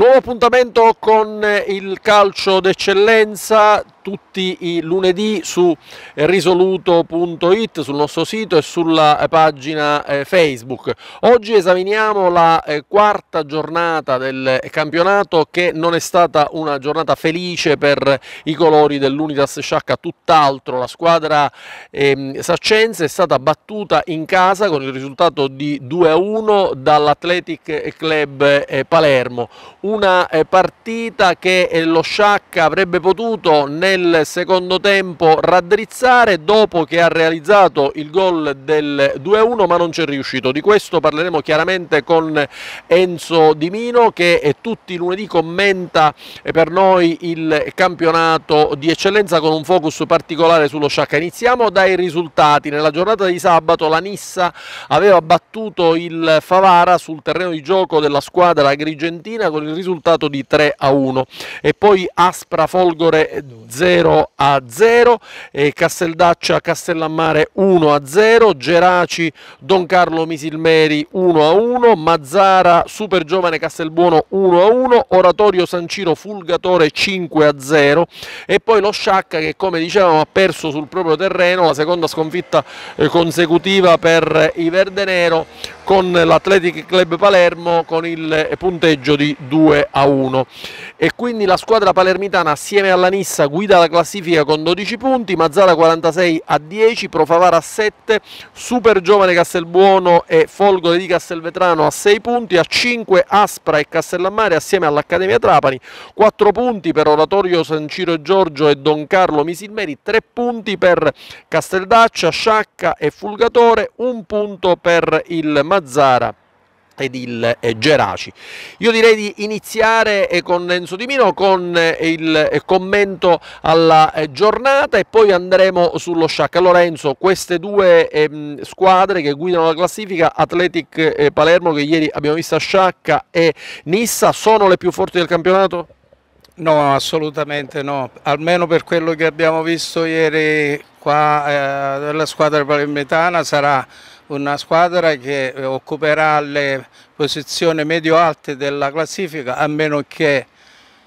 Nuovo appuntamento con il calcio d'eccellenza, tutti i lunedì su risoluto.it, sul nostro sito e sulla eh, pagina eh, Facebook. Oggi esaminiamo la eh, quarta giornata del campionato che non è stata una giornata felice per i colori dell'Unitas Sciacca, tutt'altro. La squadra ehm, saccense è stata battuta in casa con il risultato di 2-1 dall'Athletic Club Palermo. Una partita che lo Sciacca avrebbe potuto nel nel secondo tempo raddrizzare dopo che ha realizzato il gol del 2-1 ma non c'è riuscito. Di questo parleremo chiaramente con Enzo Di Mino che eh, tutti i lunedì commenta eh, per noi il campionato di eccellenza con un focus particolare sullo Sciacca. Iniziamo dai risultati. Nella giornata di sabato la Nissa aveva battuto il Favara sul terreno di gioco della squadra agrigentina con il risultato di 3-1 e poi Aspra Folgore 0. 0 a 0, Casteldaccia Castellammare 1 a 0, Geraci Don Carlo Misilmeri 1 a 1, Mazzara Super Giovane Castelbuono 1 a 1, Oratorio Sancino Fulgatore 5 a 0 e poi lo Sciacca che come dicevamo ha perso sul proprio terreno la seconda sconfitta eh, consecutiva per eh, i Verdenero con l'Athletic Club Palermo con il punteggio di 2 a 1 e quindi la squadra palermitana assieme alla Nissa guida la classifica con 12 punti, Mazzara 46 a 10, Profavara a 7, Super Giovane Castelbuono e Folgore di Castelvetrano a 6 punti, a 5 Aspra e Castellammare assieme all'Accademia Trapani, 4 punti per Oratorio San Ciro e Giorgio e Don Carlo Misilmeri, 3 punti per Casteldaccia, Sciacca e Fulgatore, 1 punto per il Mazzara Mazzara ed il Geraci. Io direi di iniziare eh, con Enzo Di Mino con eh, il eh, commento alla giornata e poi andremo sullo sciacca. Lorenzo, queste due ehm, squadre che guidano la classifica, Athletic Palermo che ieri abbiamo visto a sciacca e Nissa, sono le più forti del campionato? No, assolutamente no, almeno per quello che abbiamo visto ieri qua eh, della squadra palermitana sarà una squadra che eh, occuperà le posizioni medio-alte della classifica a meno che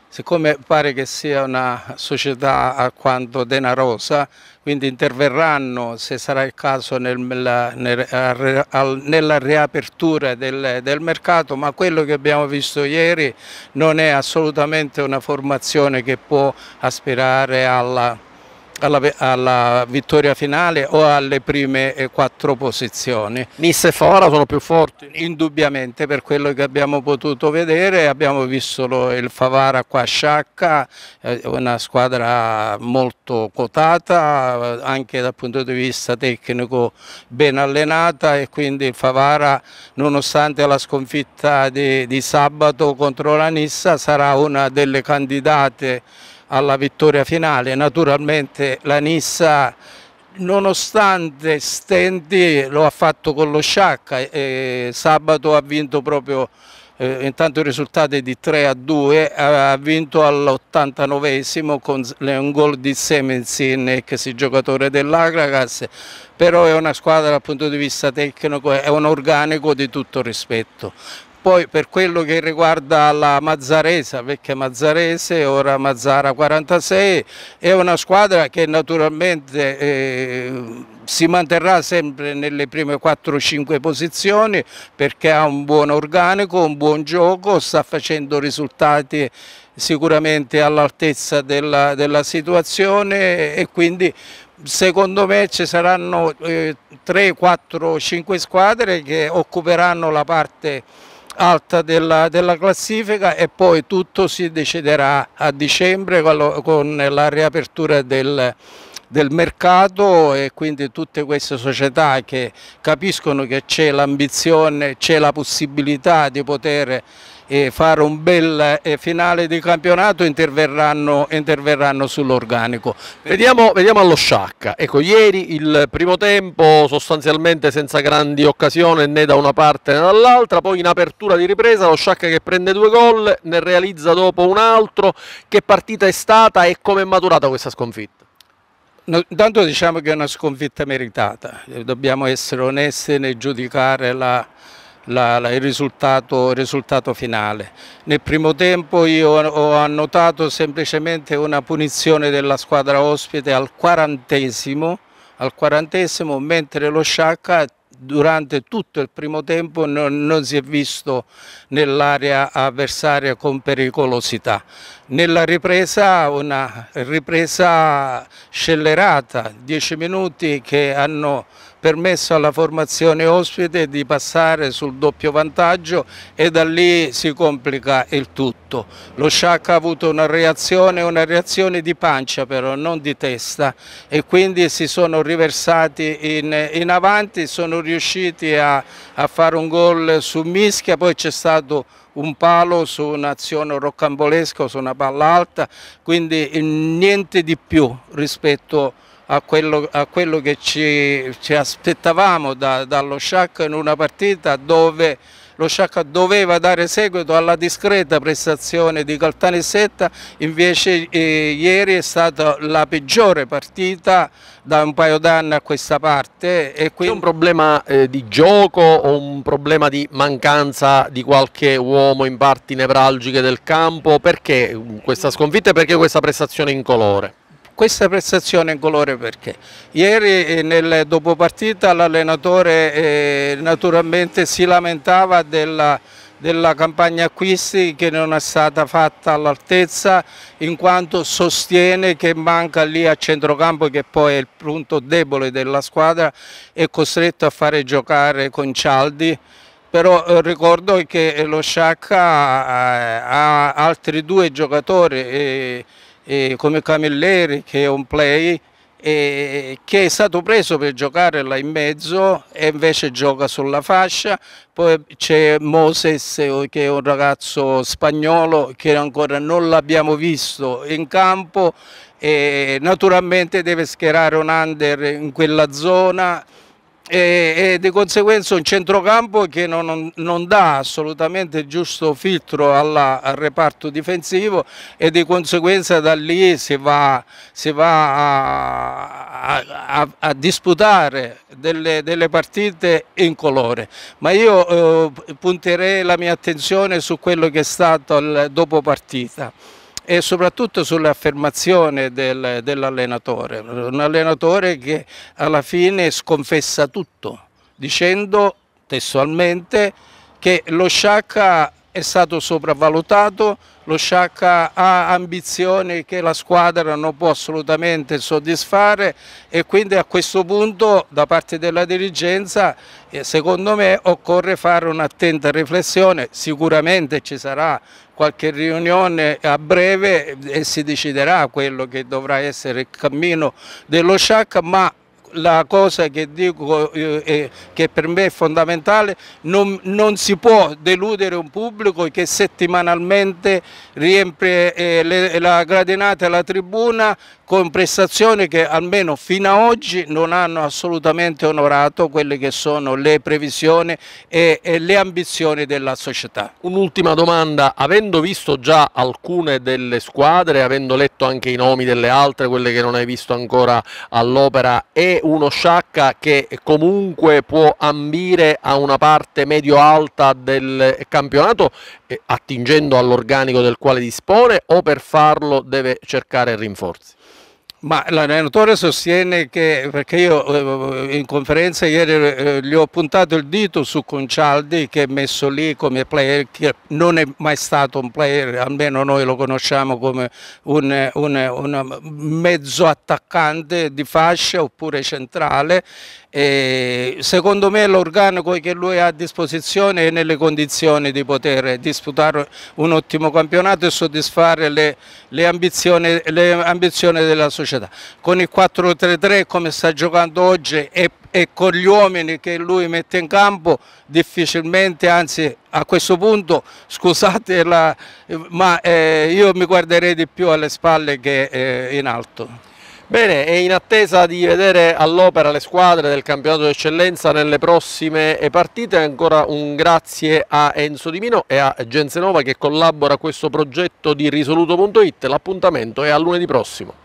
siccome pare che sia una società alquanto denarosa, quindi interverranno, se sarà il caso, nel, nella, nella, riapertura del, del, mercato, ma quello che abbiamo visto ieri non è assolutamente una formazione che può aspirare alla alla, alla, vittoria finale o alle prime eh, quattro posizioni. Nice e Fora sono più forti? Indubbiamente per quello che abbiamo potuto vedere abbiamo visto lo, il Favara qua a Sciacca, eh, una squadra molto quotata anche dal punto di vista tecnico ben allenata e quindi il Favara nonostante la sconfitta di, di sabato contro la Nissa sarà una delle candidate alla vittoria finale. Naturalmente la Nissa nonostante stendi lo ha fatto con lo Sciacca e sabato ha vinto proprio eh, intanto i risultati di 3 a 2 ha vinto all'89esimo con un gol di Semenzin, ex eh, giocatore dell'Agragas però è una squadra dal punto di vista tecnico è un organico di tutto rispetto poi per quello che riguarda la Mazzaresa, vecchia Mazzarese, ora Mazzara 46, è una squadra che naturalmente eh, si manterrà sempre nelle prime 4-5 posizioni perché ha un buon organico, un buon gioco, sta facendo risultati sicuramente all'altezza della, della situazione e quindi secondo me ci saranno eh, 3, 4, 5 squadre che occuperanno la parte alta della, della, classifica e poi tutto si deciderà a dicembre con la riapertura del, del mercato e quindi tutte queste società che capiscono che c'è l'ambizione, c'è la possibilità di poter eh, fare un bel eh, finale di campionato interverranno, interverranno sull'organico. Vediamo, vediamo, allo Sciacca, ecco ieri il primo tempo sostanzialmente senza grandi occasioni né da una parte né dall'altra, poi in apertura di ripresa lo Sciacca che prende due gol, ne realizza dopo un altro, che partita è stata e come è maturata questa sconfitta? No, tanto diciamo che è una sconfitta meritata, dobbiamo essere onesti nel giudicare la, la, la, il, risultato, il, risultato, finale. Nel primo tempo io ho annotato semplicemente una punizione della squadra ospite al quarantesimo, al quarantesimo mentre lo Sciacca durante tutto il primo tempo non, non si è visto nell'area avversaria con pericolosità. Nella ripresa, una ripresa scellerata, dieci minuti che hanno permesso alla formazione ospite di passare sul doppio vantaggio e da lì si complica il tutto. Lo Sciacca ha avuto una reazione, una reazione di pancia però, non di testa e quindi si sono riversati in, in avanti, sono riusciti a, a fare un gol su Mischia, poi c'è stato un palo su un'azione roccambolesca, su una palla alta, quindi niente di più rispetto a a quello, a quello che ci, ci aspettavamo da, dallo Sciacca in una partita dove lo Sciacca doveva dare seguito alla discreta prestazione di Caltanissetta, invece eh, ieri è stata la peggiore partita da un paio d'anni a questa parte. Quindi... un problema eh, di gioco o un problema di mancanza di qualche uomo in parti nevralgiche del campo? Perché questa sconfitta e perché questa prestazione in colore? questa prestazione in colore perché? Ieri eh, nel dopopartita l'allenatore eh, naturalmente si lamentava della, della campagna acquisti che non è stata fatta all'altezza in quanto sostiene che manca lì a centrocampo che poi è il punto debole della squadra è costretto a fare giocare con Cialdi però eh, ricordo che lo Sciacca ha, ha altri due giocatori eh, eh, come Camilleri che è un play eh, che è stato preso per giocare là in mezzo e invece gioca sulla fascia, poi c'è Moses che è un ragazzo spagnolo che ancora non l'abbiamo visto in campo e naturalmente deve schierare un under in quella zona e, e, di conseguenza un centrocampo che non, non, non dà assolutamente il giusto filtro alla, al reparto difensivo e di conseguenza da lì si va, si va a, a, a, disputare delle, delle, partite in colore. Ma io eh, punterei la mia attenzione su quello che è stato il dopo partita e soprattutto sull'affermazione del, dell'allenatore, un allenatore che alla fine sconfessa tutto dicendo testualmente che lo Sciacca è stato sopravvalutato, lo Sciacca ha ambizioni che la squadra non può assolutamente soddisfare e quindi a questo punto da parte della dirigenza eh, secondo me occorre fare un'attenta riflessione, sicuramente ci sarà qualche riunione a breve e si deciderà quello che dovrà essere il cammino dello Sciacca ma la cosa che dico eh, eh, che per me è fondamentale, non, non, si può deludere un pubblico che settimanalmente riempie eh, le, la gradinata e la tribuna con prestazioni che almeno fino ad oggi non hanno assolutamente onorato quelle che sono le previsioni e, e le ambizioni della società. Un'ultima domanda, avendo visto già alcune delle squadre, avendo letto anche i nomi delle altre, quelle che non hai visto ancora all'opera, è uno Sciacca che comunque può ambire a una parte medio-alta del campionato eh, attingendo all'organico del quale dispone o per farlo deve cercare rinforzi? Ma l'allenatore sostiene che, perché io eh, in conferenza ieri eh, gli ho puntato il dito su Concialdi che è messo lì come player, che non è mai stato un player, almeno noi lo conosciamo come un, un, un mezzo attaccante di fascia oppure centrale. E secondo me l'organico che lui ha a disposizione è nelle condizioni di poter disputare un ottimo campionato e soddisfare le, le ambizioni, le ambizioni della società crescita. Con il 4-3-3 come sta giocando oggi e, e con gli uomini che lui mette in campo, difficilmente, anzi a questo punto, scusate, la, ma eh, io mi guarderei di più alle spalle che eh, in alto. Bene, e in attesa di vedere all'opera le squadre del campionato d'eccellenza nelle prossime partite, ancora un grazie a Enzo Di Mino e a Genzenova che collabora a questo progetto di risoluto.it. L'appuntamento è a lunedì prossimo.